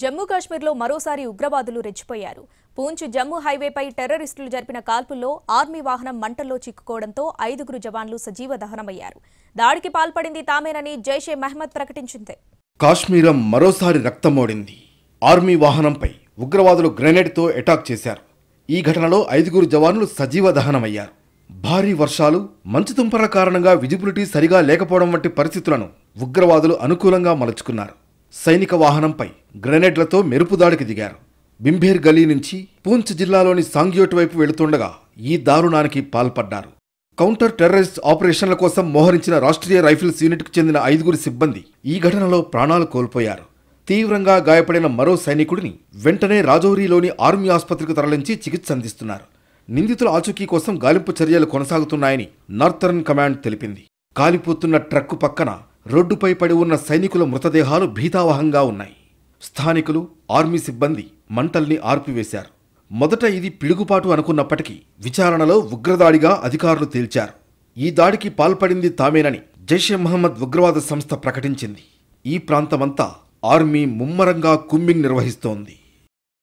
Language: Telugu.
జమ్మూ కాశ్మీర్లో మరోసారి ఉగ్రవాదులు రెచ్చిపోయారు పూంచ్ జమ్మూ హైవేపై టెర్రరిస్టులు జరిపిన కాల్పుల్లో ఆర్మీ వాహనం మంటల్లో చిక్కుకోవడంతో ఐదుగురు జవాన్లు సజీవ దహనమయ్యారు దాడికి పాల్పడింది తామేనని జైషే మహ్మద్ ప్రకటించింది కాశ్మీరం మరోసారి రక్తమోడింది ఆర్మీ వాహనంపై ఉగ్రవాదులు గ్రెనేడ్తో అటాక్ చేశారు ఈ ఘటనలో ఐదుగురు జవాన్లు సజీవ దహనమయ్యారు భారీ వర్షాలు మంచు కారణంగా విజిబిలిటీ సరిగా లేకపోవడం వంటి పరిస్థితులను ఉగ్రవాదులు అనుకూలంగా మలుచుకున్నారు సైనిక వాహనంపై గ్రెనేడ్లతో మెరుపు దాడికి దిగారు బింభేర్ గలీ నుంచి పూంచ్ జిల్లాలోని సాంగ్యోట్ వైపు వెళుతుండగా ఈ దారుణానికి పాల్పడ్డారు కౌంటర్ టెర్రరిస్ట్ ఆపరేషన్ల కోసం మోహరించిన రాష్ట్రీయ రైఫిల్స్ యూనిట్కు చెందిన ఐదుగురు సిబ్బంది ఈ ఘటనలో ప్రాణాలు కోల్పోయారు తీవ్రంగా గాయపడిన మరో సైనికుడిని వెంటనే రాజౌరిలోని ఆర్మీ ఆసుపత్రికి తరలించి చికిత్స అందిస్తున్నారు నిందితుల ఆచూకీ కోసం గాలింపు చర్యలు కొనసాగుతున్నాయని నార్థర్న్ కమాండ్ తెలిపింది కాలిపోతున్న ట్రక్కు పక్కన రోడ్డుపై పడి ఉన్న సైనికుల మృతదేహాలు భీతావహంగా ఉన్నాయి స్థానికులు ఆర్మీ సిబ్బంది మంటల్ని ఆర్పివేశారు మొదట ఇది పిడుగుపాటు అనుకున్నప్పటికీ విచారణలో ఉగ్రదాడిగా అధికారులు తేల్చారు ఈ దాడికి పాల్పడింది తామేనని జైషే మహమ్మద్ ఉగ్రవాద సంస్థ ప్రకటించింది ఈ ప్రాంతమంతా ఆర్మీ ముమ్మరంగా కుంబింగ్ నిర్వహిస్తోంది